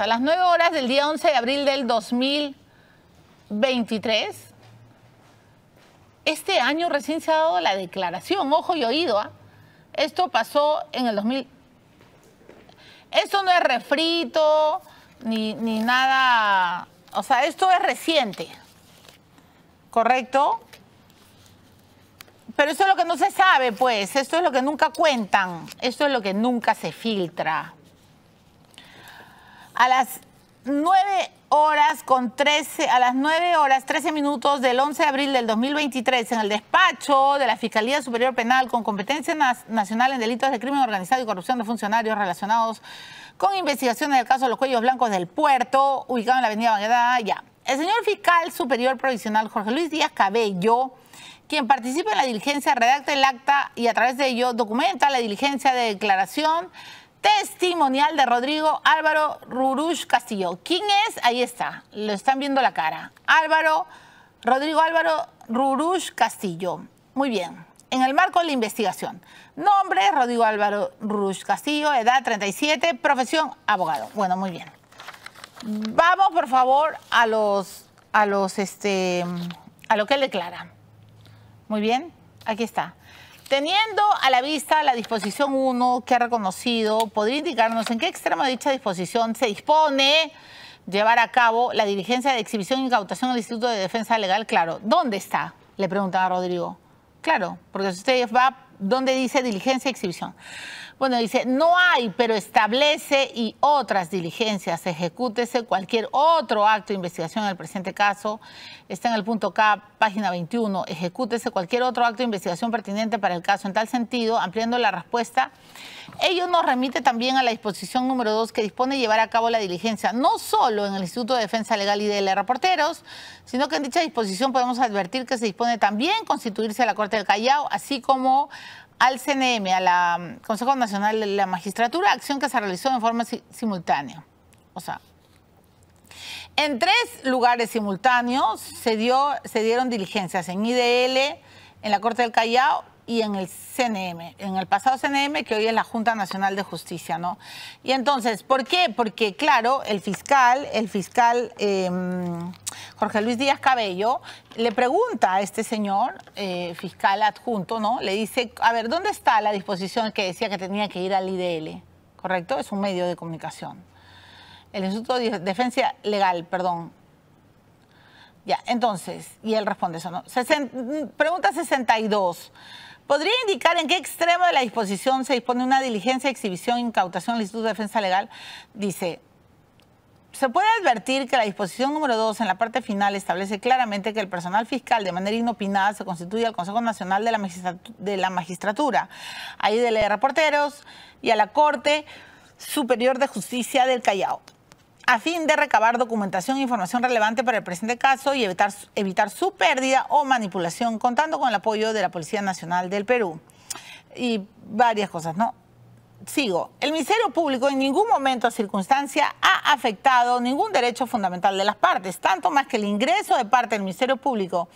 a las 9 horas del día 11 de abril del 2023, este año recién se ha dado la declaración, ojo y oído, ¿ah? esto pasó en el 2000. Esto no es refrito ni, ni nada, o sea, esto es reciente, ¿correcto? Pero eso es lo que no se sabe, pues, esto es lo que nunca cuentan, esto es lo que nunca se filtra a las 9 horas con 13, a las 9 horas 13 minutos del 11 de abril del 2023 en el despacho de la Fiscalía Superior Penal con competencia nacional en delitos de crimen organizado y corrupción de funcionarios relacionados con investigaciones del caso de los cuellos blancos del puerto, ubicado en la avenida Bagdad, ya. El señor fiscal superior provisional Jorge Luis Díaz Cabello, quien participa en la diligencia, redacta el acta y a través de ello documenta la diligencia de declaración testimonial de Rodrigo Álvaro Rurush Castillo. ¿Quién es? Ahí está, lo están viendo la cara. Álvaro, Rodrigo Álvaro Rurush Castillo. Muy bien. En el marco de la investigación. Nombre, Rodrigo Álvaro Rurush Castillo, edad 37, profesión, abogado. Bueno, muy bien. Vamos, por favor, a los, a los, este, a lo que él declara. Muy bien, aquí está. Teniendo a la vista la disposición 1 que ha reconocido, ¿podría indicarnos en qué extremo de dicha disposición se dispone llevar a cabo la diligencia de exhibición y incautación del Instituto de Defensa Legal? Claro, ¿dónde está? Le preguntaba a Rodrigo. Claro, porque si usted va, ¿dónde dice diligencia y exhibición? Bueno, dice, no hay, pero establece y otras diligencias. Ejecútese cualquier otro acto de investigación en el presente caso. Está en el punto K, página 21. Ejecútese cualquier otro acto de investigación pertinente para el caso. En tal sentido, ampliando la respuesta, ello nos remite también a la disposición número 2 que dispone llevar a cabo la diligencia, no solo en el Instituto de Defensa Legal y de los Reporteros, sino que en dicha disposición podemos advertir que se dispone también constituirse la Corte del Callao, así como al CNM, al mm, Consejo Nacional de la Magistratura, acción que se realizó en forma simultánea. O sea, en tres lugares simultáneos se, dio, se dieron diligencias, en IDL, en la Corte del Callao y en el CNM, en el pasado CNM, que hoy es la Junta Nacional de Justicia, ¿no? Y entonces, ¿por qué? Porque, claro, el fiscal, el fiscal em, Jorge Luis Díaz Cabello, le pregunta a este señor, eh, fiscal adjunto, ¿no? Le dice, a ver, ¿dónde está la disposición que decía que tenía que ir al IDL? ¿Correcto? Es un medio de comunicación. El Instituto de Defensa Legal, perdón, ya, entonces, y él responde eso, ¿no? pregunta 62. ¿Podría indicar en qué extremo de la disposición se dispone una diligencia, exhibición, incautación al Instituto de Defensa Legal? Dice, se puede advertir que la disposición número 2 en la parte final establece claramente que el personal fiscal de manera inopinada se constituye al Consejo Nacional de la, Magistratura, de la Magistratura, a de Reporteros y a la Corte Superior de Justicia del Callao a fin de recabar documentación e información relevante para el presente caso y evitar, evitar su pérdida o manipulación, contando con el apoyo de la Policía Nacional del Perú. Y varias cosas, ¿no? sigo. El Ministerio Público en ningún momento o circunstancia ha afectado ningún derecho fundamental de las partes, tanto más que el ingreso de parte del Ministerio Público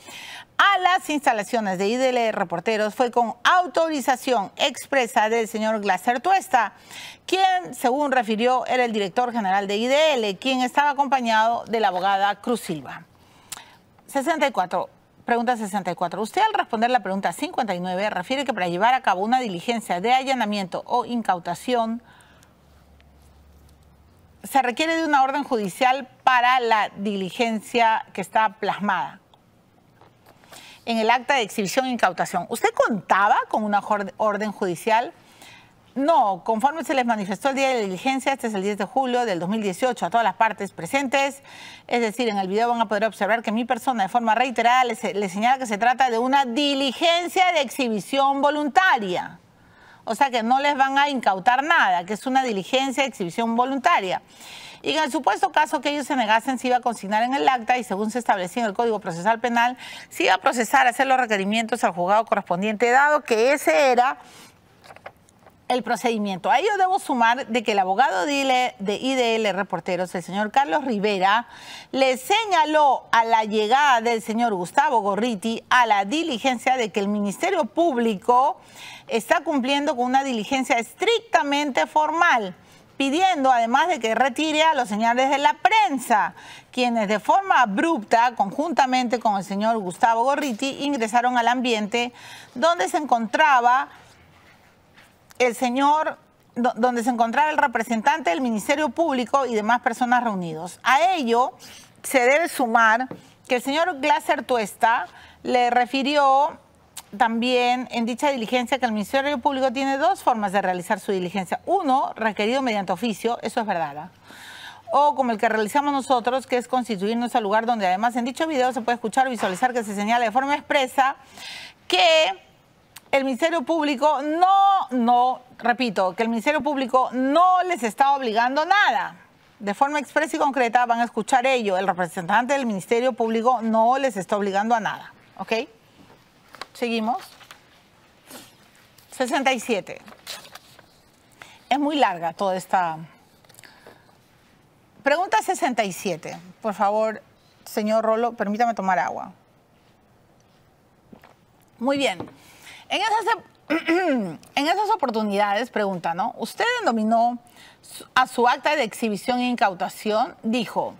a las instalaciones de IDL Reporteros fue con autorización expresa del señor Glaser Tuesta, quien, según refirió, era el director general de IDL, quien estaba acompañado de la abogada Cruz Silva. 64. Pregunta 64. Usted al responder la pregunta 59 refiere que para llevar a cabo una diligencia de allanamiento o incautación se requiere de una orden judicial para la diligencia que está plasmada en el acta de exhibición e incautación. ¿Usted contaba con una orden judicial? No, conforme se les manifestó el día de la diligencia, este es el 10 de julio del 2018, a todas las partes presentes, es decir, en el video van a poder observar que mi persona de forma reiterada les, señala que se trata de una diligencia de exhibición voluntaria. O sea que no les van a incautar nada, que es una diligencia de exhibición voluntaria. Y en el supuesto caso que ellos se negasen, se iba a consignar en el acta y según se establecía en el Código Procesal Penal, se iba a procesar, hacer los requerimientos al juzgado correspondiente, dado que ese era el procedimiento. A ello debo sumar de que el abogado de IDL e, Reporteros, el señor Carlos Rivera, le señaló a la llegada del señor Gustavo Gorriti a la diligencia de que el Ministerio Público está cumpliendo con una diligencia estrictamente formal pidiendo además de que retire a los señales de la prensa, quienes de forma abrupta, conjuntamente con el señor Gustavo Gorriti, ingresaron al ambiente donde se encontraba el señor donde se encontraba el representante del Ministerio Público y demás personas reunidos. A ello se debe sumar que el señor Glaser Tuesta le refirió también en dicha diligencia que el Ministerio Público tiene dos formas de realizar su diligencia. Uno, requerido mediante oficio, eso es verdad. ¿ah? O como el que realizamos nosotros, que es constituirnos al lugar donde además en dicho video se puede escuchar o visualizar que se señala de forma expresa que el Ministerio Público no, no, repito, que el Ministerio Público no les está obligando nada. De forma expresa y concreta van a escuchar ello. El representante del Ministerio Público no les está obligando a nada. ¿Ok? Seguimos. 67. Es muy larga toda esta... Pregunta 67. Por favor, señor Rolo, permítame tomar agua. Muy bien en esas, en esas oportunidades, pregunta, ¿no? Usted denominó a su acta de exhibición e incautación, dijo,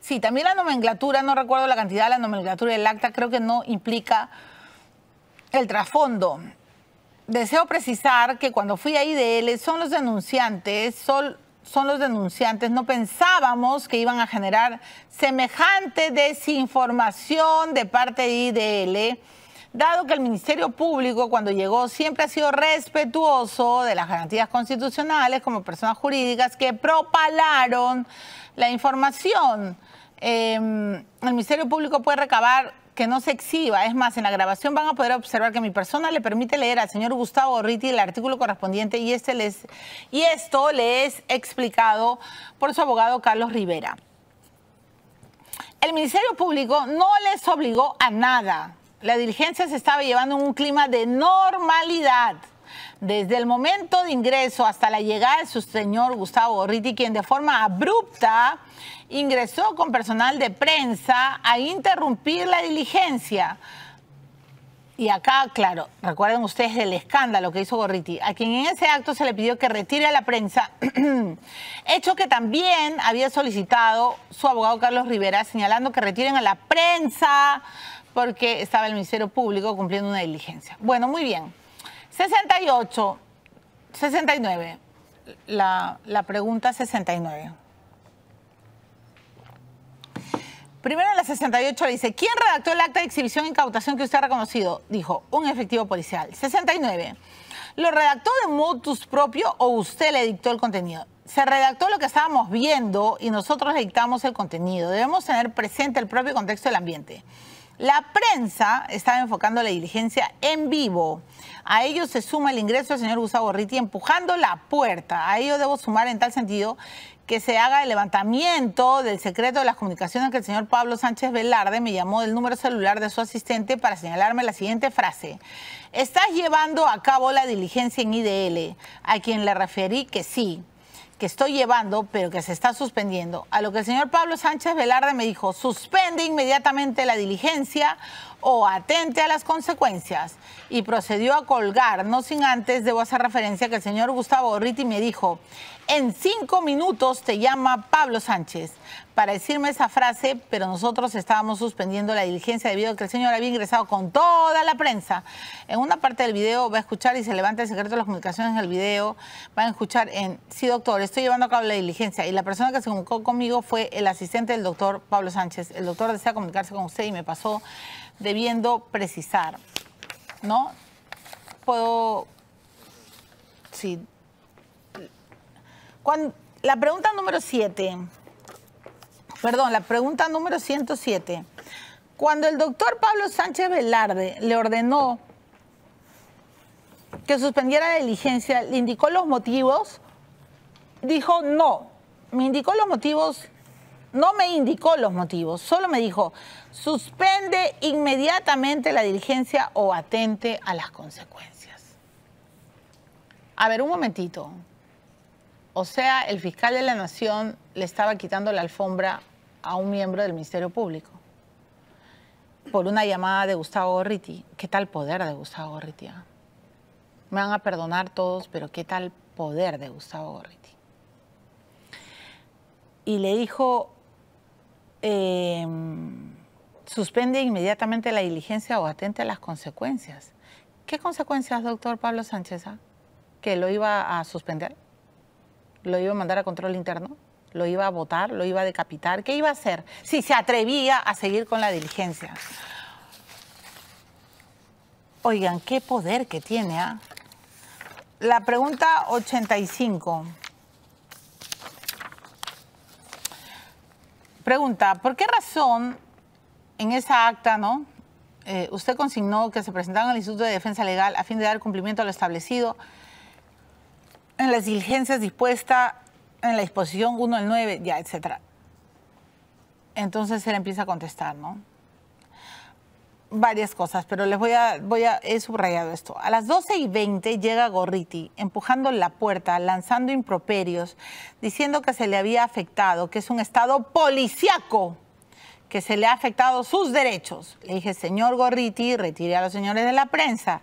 sí, también la nomenclatura, no recuerdo la cantidad, de la nomenclatura del acta creo que no implica el trasfondo. Deseo precisar que cuando fui a IDL son los denunciantes, son, son los denunciantes, no pensábamos que iban a generar semejante desinformación de parte de IDL dado que el Ministerio Público, cuando llegó, siempre ha sido respetuoso de las garantías constitucionales como personas jurídicas que propalaron la información. Em, el Ministerio Público puede recabar que no se exhiba. Es más, en la grabación van a poder observar que mi persona le permite leer al señor Gustavo Ritti el artículo correspondiente y, este y esto le es explicado por su abogado Carlos Rivera. El Ministerio Público no les obligó a nada la diligencia se estaba llevando en un clima de normalidad. Desde el momento de ingreso hasta la llegada de su señor Gustavo Gorriti, quien de forma abrupta ingresó con personal de prensa a interrumpir la diligencia. Y acá, claro, recuerden ustedes el escándalo que hizo Gorriti, a quien en ese acto se le pidió que retire a la prensa, hecho que también había solicitado su abogado Carlos Rivera, señalando que retiren a la prensa porque estaba el Ministerio Público cumpliendo una diligencia. Bueno, muy bien. 68, 69. La, la pregunta 69. Primero en la 68 dice, ¿quién redactó el acta de exhibición e incautación que usted ha reconocido? Dijo, un efectivo policial. 69. ¿Lo redactó de motus propio o usted le dictó el contenido? Se redactó lo que estábamos viendo y nosotros le dictamos el contenido. Debemos tener presente el propio contexto del ambiente. La prensa estaba enfocando la diligencia en vivo. A ello se suma el ingreso del señor Gustavo Ritti empujando la puerta. A ello debo sumar en tal sentido que se haga el levantamiento del secreto de las comunicaciones que el señor Pablo Sánchez Velarde me llamó del número celular de su asistente para señalarme la siguiente frase. ¿Estás llevando a cabo la diligencia en IDL? A quien le referí que sí que estoy llevando, pero que se está suspendiendo. A lo que el señor Pablo Sánchez Velarde me dijo, suspende inmediatamente la diligencia o atente a las consecuencias. Y procedió a colgar, no sin antes, debo hacer referencia que el señor Gustavo Orriti me dijo, en cinco minutos te llama Pablo Sánchez para decirme esa frase, pero nosotros estábamos suspendiendo la diligencia debido a que el señor había ingresado con toda la prensa. En una parte del video va a escuchar y se levanta el secreto de las comunicaciones en el video, van a escuchar en, sí doctor, estoy llevando a cabo la diligencia y la persona que se comunicó conmigo fue el asistente del doctor Pablo Sánchez. El doctor desea comunicarse con usted y me pasó debiendo precisar, ¿no? Puedo, sí la pregunta número 7, perdón, la pregunta número 107. Cuando el doctor Pablo Sánchez Velarde le ordenó que suspendiera la diligencia, le indicó los motivos, dijo no, me indicó los motivos, no me indicó los motivos, solo me dijo, suspende inmediatamente la diligencia o atente a las consecuencias. A ver, un momentito. O sea, el fiscal de la Nación le estaba quitando la alfombra a un miembro del Ministerio Público por una llamada de Gustavo Gorriti. ¿Qué tal poder de Gustavo Gorriti? Ah? Me van a perdonar todos, pero ¿qué tal poder de Gustavo Gorriti? Y le dijo, em, suspende inmediatamente la diligencia o atente a las consecuencias. ¿Qué consecuencias, doctor Pablo Sánchez? Ah? ¿Que lo iba a suspender? lo iba a mandar a control interno, lo iba a votar, lo iba a decapitar, ¿qué iba a hacer? Si se atrevía a seguir con la diligencia. Oigan, qué poder que tiene, ¿ah? La pregunta 85. Pregunta, ¿por qué razón en esa acta, ¿no? Eh, usted consignó que se presentaron al Instituto de Defensa Legal a fin de dar cumplimiento a lo establecido en las diligencias dispuesta en la disposición 1 al 9, ya, etcétera. Entonces él empieza a contestar, ¿no? Varias cosas, pero les voy a, voy a, he subrayado esto. A las 12 y 20 llega Gorriti, empujando la puerta, lanzando improperios, diciendo que se le había afectado, que es un estado policiaco que se le ha afectado sus derechos. Le dije, señor Gorriti, retire a los señores de la prensa.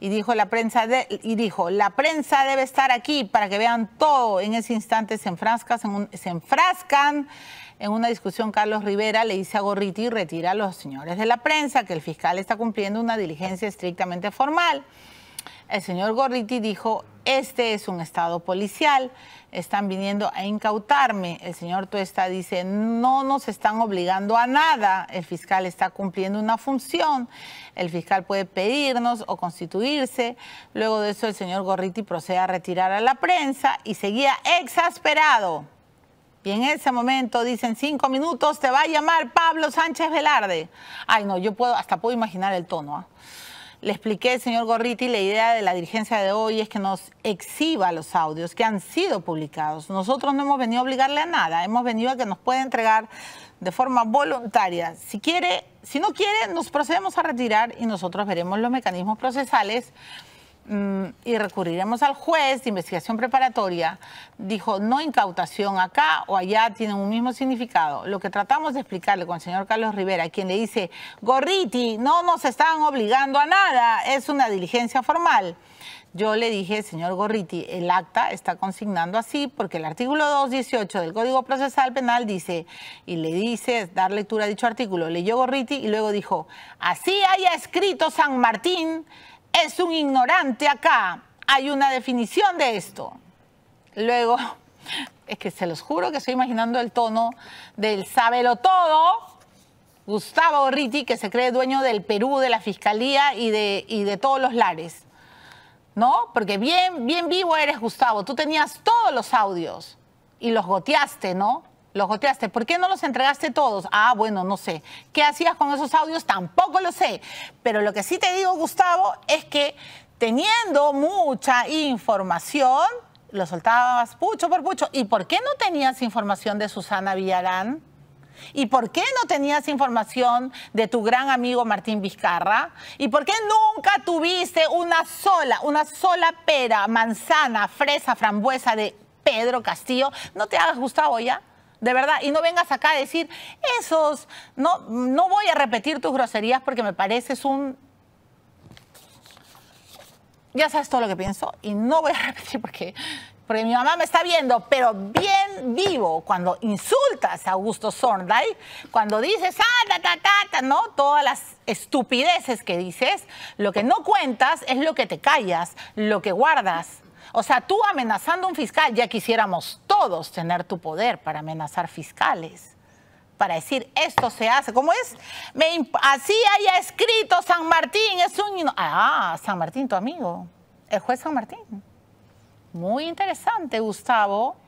Y dijo, la prensa y dijo, la prensa debe estar aquí para que vean todo. En ese instante se, enfrascan, en se enfrascan en una discusión. Carlos Rivera le dice a Gorriti, retire a los señores de la prensa, que el fiscal está cumpliendo una diligencia estrictamente formal el señor Gorriti dijo, este es un estado policial, están viniendo a incautarme. El señor Tuesta dice, no nos están obligando a nada, el fiscal está cumpliendo una función, el fiscal puede pedirnos o constituirse. Luego de eso el señor Gorriti procede a retirar a la prensa y seguía exasperado. Y en ese momento dicen, cinco minutos, te va a llamar Pablo Sánchez Velarde. Ay, no, yo puedo, hasta puedo imaginar el tono. ¿ah? le expliqué, señor Gorriti, la idea de la dirigencia de hoy es que nos exhiba los audios que han sido publicados. Nosotros no hemos venido a obligarle a nada, hemos venido a que nos pueda entregar de forma voluntaria. Si quiere, si no quiere, nos procedemos a retirar y nosotros veremos los mecanismos procesales Mm, y recurriremos al juez de investigación preparatoria, dijo no incautación acá o allá tienen un mismo significado. Lo que tratamos de explicarle con el señor Carlos Rivera, quien le dice, Gorriti, no nos están obligando a nada, es una diligencia formal. Yo le dije, señor Gorriti, el acta está consignando así porque el artículo 218 del Código Procesal Penal dice, y le dice, dar lectura a dicho artículo, leyó Gorriti y luego dijo, así haya escrito San Martín, es un ignorante acá. Hay una definición de esto. Luego, es que se los juro que estoy imaginando el tono del sábelo todo. Gustavo Riti, que se cree dueño del Perú, de la Fiscalía y de, y de todos los lares. ¿No? Porque bien, bien vivo eres, Gustavo. Tú tenías todos los audios y los goteaste, ¿no? Los goteaste. ¿Por qué no los entregaste todos? Ah, bueno, no sé. ¿Qué hacías con esos audios? Tampoco lo sé. Pero lo que sí te digo, Gustavo, es que teniendo mucha información, lo soltabas pucho por pucho. ¿Y por qué no tenías información de Susana Villarán? ¿Y por qué no tenías información de tu gran amigo Martín Vizcarra? ¿Y por qué nunca tuviste una sola, una sola pera, manzana, fresa, frambuesa de Pedro Castillo? No te hagas, Gustavo, ya de verdad, y no vengas acá a decir, esos, no, no voy a repetir tus groserías porque me pareces un... Ya sabes todo lo que pienso y no voy a repetir porque, porque mi mamá me está viendo, pero bien vivo cuando insultas a Augusto Sorday, cuando dices, ah, ta, ta, ta, ¿no? Todas las estupideces que dices, lo que no cuentas es lo que te callas, lo que guardas o sea, tú amenazando a un fiscal, ya quisiéramos todos tener tu poder para amenazar fiscales, para decir, esto se hace, ¿cómo es? Me así haya escrito San Martín, es un... Ah, San Martín, tu amigo, el juez San Martín. Muy interesante, Gustavo.